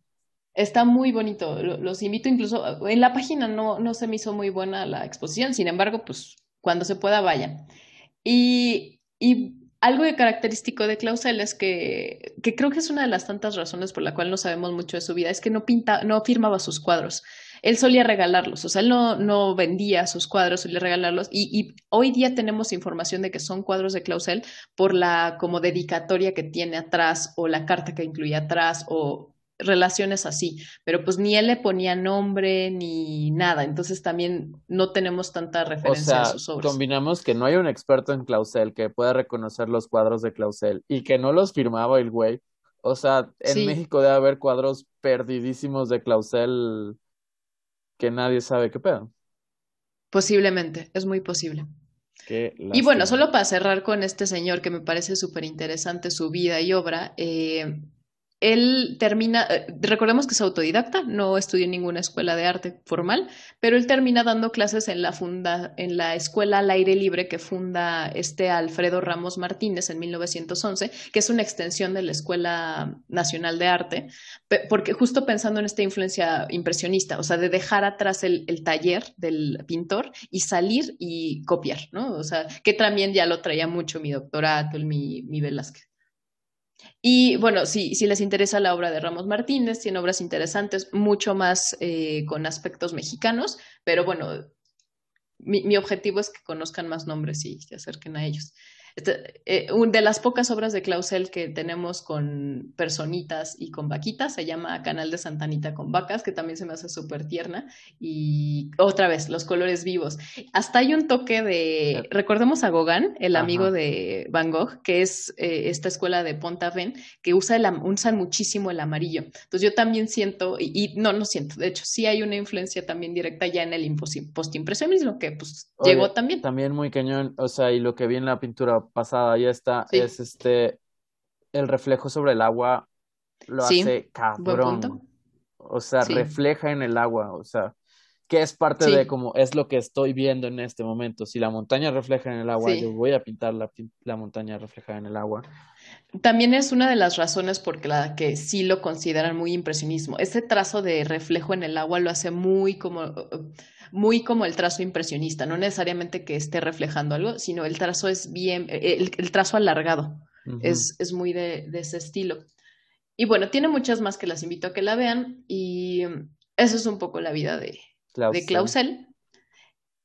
Está muy bonito. Los invito incluso, en la página no, no se me hizo muy buena la exposición, sin embargo, pues cuando se pueda vayan. Y, y algo de característico de Clausel es que, que creo que es una de las tantas razones por la cual no sabemos mucho de su vida, es que no pinta, no firmaba sus cuadros él solía regalarlos, o sea, él no, no vendía sus cuadros, solía regalarlos y, hoy día tenemos información de que son cuadros de Clausel por la como dedicatoria que tiene atrás o la carta que incluía atrás o relaciones así, pero pues ni él le ponía nombre ni nada, entonces también no tenemos tanta referencia o sea, sus obras. Combinamos que no hay un experto en Clausel que pueda reconocer los cuadros de Clausel y que no los firmaba el güey. O sea, en México debe haber cuadros perdidísimos de Clausel que nadie sabe qué pedo. Posiblemente, es muy posible. Y bueno, solo para cerrar con este señor que me parece súper interesante su vida y obra, eh, él termina, eh, recordemos que es autodidacta, no estudió en ninguna escuela de arte formal, pero él termina dando clases en la, funda, en la escuela al aire libre que funda este Alfredo Ramos Martínez en 1911, que es una extensión de la Escuela Nacional de Arte, porque justo pensando en esta influencia impresionista, o sea, de dejar atrás el, taller del pintor y salir y copiar, ¿no? O sea, que también ya lo traía mucho mi doctorato, mi, mi Velázquez. Y bueno, si, les interesa la obra de Ramos Martínez, tiene obras interesantes, mucho más eh, con aspectos mexicanos, pero bueno, mi, mi, objetivo es que conozcan más nombres y se acerquen a ellos. Eh, de las pocas obras de Clausel que tenemos con personitas y con vaquitas, se llama Canal de Santanita con vacas, que también se me hace súper tierna. Y otra vez, los colores vivos. Hasta hay un toque de, recordemos a Gauguin, el amigo de Van Gogh, que es eh, esta escuela de Pontaven, que usa, el, usa muchísimo el amarillo. Entonces yo también siento, y, no, lo siento, de hecho sí hay una influencia también directa ya en el postimpresionismo, que pues llegó también. También muy cañón, o sea, y lo que vi en la pintura pasada, ya está, es este, el reflejo sobre el agua lo hace cabrón. O sea, refleja en el agua, o sea, que es parte de como, es lo que estoy viendo en este momento. Si la montaña refleja en el agua, yo voy a pintar la, montaña reflejada en el agua. También es una de las razones porque la que sí lo consideran muy impresionismo. Ese trazo de reflejo en el agua lo hace muy como muy como el trazo impresionista, no necesariamente que esté reflejando algo, sino el trazo es bien, eh, el, trazo alargado, es, muy de, ese estilo. Y bueno, tiene muchas más que las invito a que la vean y mm, eso es un poco la vida de, Clausel. de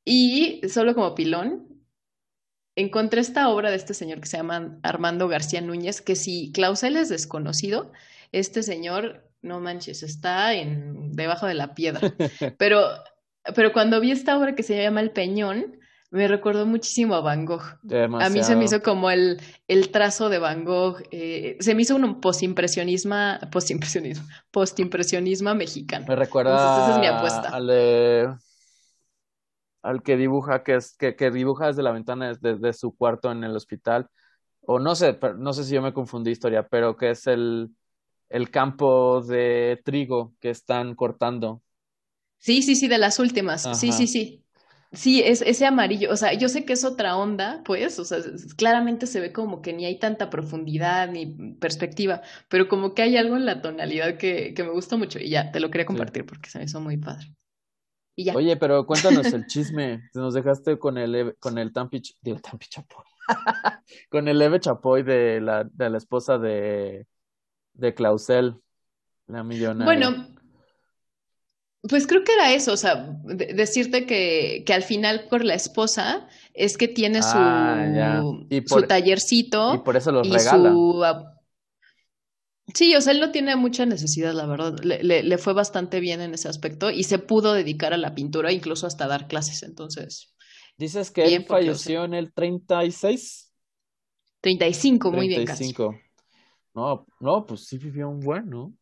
Y solo como pilón, encontré esta obra de este señor que se llama Armando García Núñez, que si Clausel es desconocido, este señor, no manches, está debajo de la piedra. Pero pero cuando vi esta obra que se llama El Peñón, me recordó muchísimo a Van Gogh. A mí se me hizo como el, el trazo de Van Gogh, eh, se me hizo un postimpresionismo, postimpresionismo, postimpresionismo mexicano. Me recuerda esa es mi apuesta. Al, que dibuja, que, es, que, dibuja desde la ventana, desde, su cuarto en el hospital, o no sé, no sé si yo me confundí historia, pero que es el, el campo de trigo que están cortando Sí, sí, sí, de las últimas. Sí, sí, sí. Sí, es ese amarillo, o sea, yo sé que es otra onda, pues, o sea, claramente se ve como que ni hay tanta profundidad ni perspectiva, pero como que hay algo en la tonalidad que, me gusta mucho y ya, te lo quería compartir porque se me hizo muy padre. Y ya. Oye, pero cuéntanos el chisme, nos dejaste con el, con el Tampi, Chapoy, con el Eve Chapoy de la, esposa de, de Clausel, la millonaria. Bueno, pues creo que era eso, o sea, decirte que, que, al final por la esposa es que tiene su, ah, tallercito. Y por eso los regala. Sí, o sea, él no tiene mucha necesidad, la verdad. Le, fue bastante bien en ese aspecto y se pudo dedicar a la pintura, incluso hasta dar clases. Entonces. Dices que él falleció en el 36. 35, muy bien. 35. No, no, pues sí vivió un buen, ¿no?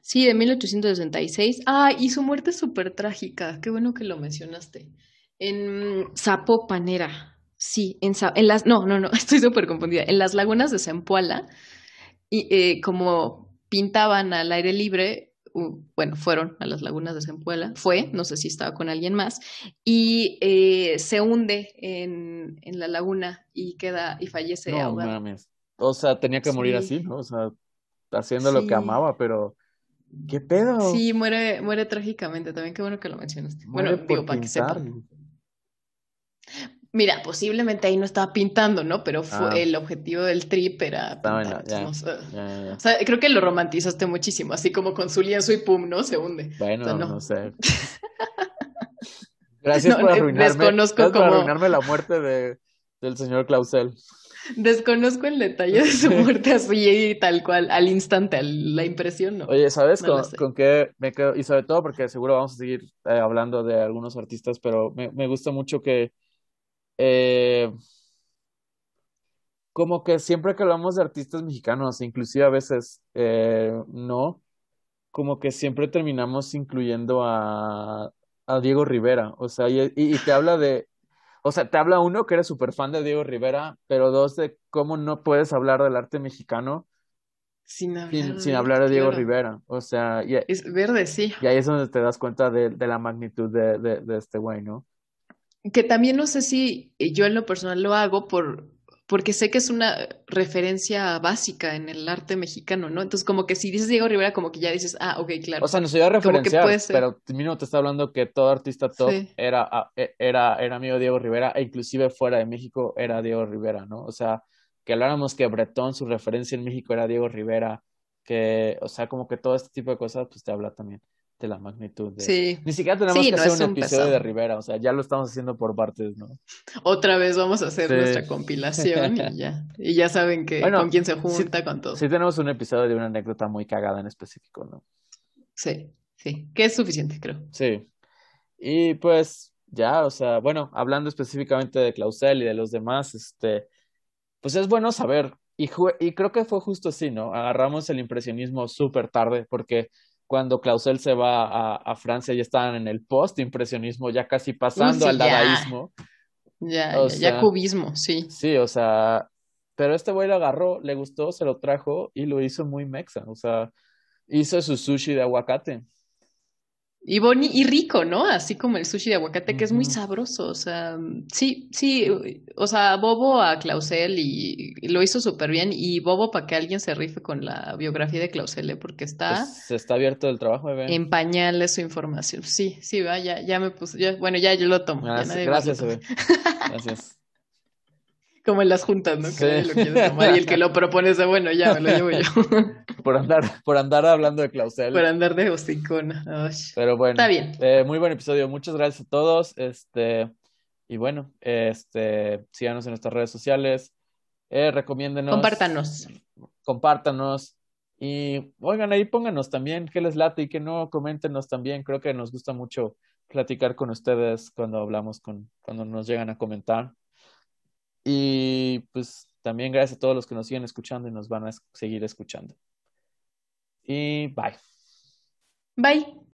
Sí, de 1866. Ah, y su muerte es súper trágica. Qué bueno que lo mencionaste. En Zapopanera. Sí, en, en las. No, no, no, estoy súper confundida. En las lagunas de Zempoala, y, eh, como pintaban al aire libre, bueno, fueron a las lagunas de Zempuela, fue, no sé si estaba con alguien más, y eh, se hunde en, en, la laguna y queda y fallece no, Mames. O sea, tenía que morir así, ¿no? O sea, haciendo lo que amaba, pero ¿Qué pedo? Sí, muere, muere trágicamente. También qué bueno que lo mencionaste. bueno, digo, para que sepa Mira, posiblemente ahí no estaba pintando, ¿no? Pero fue ah. el objetivo del trip era pintar. creo que lo romantizaste muchísimo, así como con su lienzo y pum, ¿no? Se hunde. Bueno, no. sé. Gracias por arruinarme. Desconozco como... arruinarme la muerte de, del señor Clausel. Desconozco el detalle de su muerte así y tal cual, al instante, la impresión, ¿no? Oye, ¿sabes con, con, qué me quedo? Y sobre todo porque seguro vamos a seguir eh, hablando de algunos artistas, pero me, gusta mucho que... Eh, como que siempre que hablamos de artistas mexicanos, inclusive a veces eh, no, como que siempre terminamos incluyendo a, Diego Rivera, o sea, y te habla de, o sea, te habla uno que eres súper fan de Diego Rivera, pero dos de cómo no puedes hablar del arte mexicano sin hablar, sin, hablar de Diego Rivera. O sea, es verde, sí. Y ahí es donde te das cuenta de, la magnitud de este güey, ¿no? Que también no sé si eh, yo en lo personal lo hago por, porque sé que es una referencia básica en el arte mexicano, ¿no? Entonces, como que si dices Diego Rivera, como que ya dices, ah, ok, claro. O sea, nos ayuda a referenciar, pero mínimo te está hablando que todo artista top era, ah, e, era, era amigo de Diego Rivera, e inclusive fuera de México era Diego Rivera, ¿no? O sea, que habláramos que Bretón, su referencia en México era Diego Rivera, que, o sea, como que todo este tipo de cosas, pues te habla también de la magnitud. De... Sí. Ni siquiera tenemos que hacer un, episodio de Rivera, o sea, ya lo estamos haciendo por partes, ¿no? Otra vez vamos a hacer nuestra compilación y ya. Y ya saben que bueno, con quién se junta, con todo. Sí tenemos un episodio de una anécdota muy cagada en específico, ¿no? Sí, sí, que es suficiente, creo. Sí. Y pues ya, o sea, bueno, hablando específicamente de Clausel y de los demás, este, pues es bueno saber. Y, y creo que fue justo así, ¿no? Agarramos el impresionismo súper tarde porque cuando Clausel se va a, Francia ya estaban en el post-impresionismo, ya casi pasando al dadaísmo. Ya, ya, cubismo, sí. Sí, o sea, pero este güey lo agarró, le gustó, se lo trajo y lo hizo muy mexa, o sea, hizo su sushi de aguacate. Y, y rico, ¿no? Así como el sushi de aguacate, que es muy sabroso. O sea, sí, sí. O sea, Bobo a Clausel y, lo hizo súper bien. Y Bobo para que alguien se rife con la biografía de Clausel, ¿eh? porque está. se pues, está abierto el trabajo, bebé. En pañales su información. Sí, sí, va, ya, ya me puse. Ya, bueno, ya yo lo tomo. Gracias, gracias, Gracias. Como en las juntas, ¿no? y el que lo propone dice, bueno, ya me lo llevo yo. por, andar, por andar hablando de Clausel. Por andar de hocicona. Pero bueno. Está bien. Eh, muy buen episodio. Muchas gracias a todos. Este, y bueno, este, síganos en nuestras redes sociales. Eh, recomiéndenos. Compártanos. Compártanos. Y oigan, ahí pónganos también qué les late y que no, coméntenos también. Creo que nos gusta mucho platicar con ustedes cuando hablamos con, cuando nos llegan a comentar. Y pues también gracias a todos los que nos siguen escuchando y nos van a seguir escuchando. Y bye. Bye.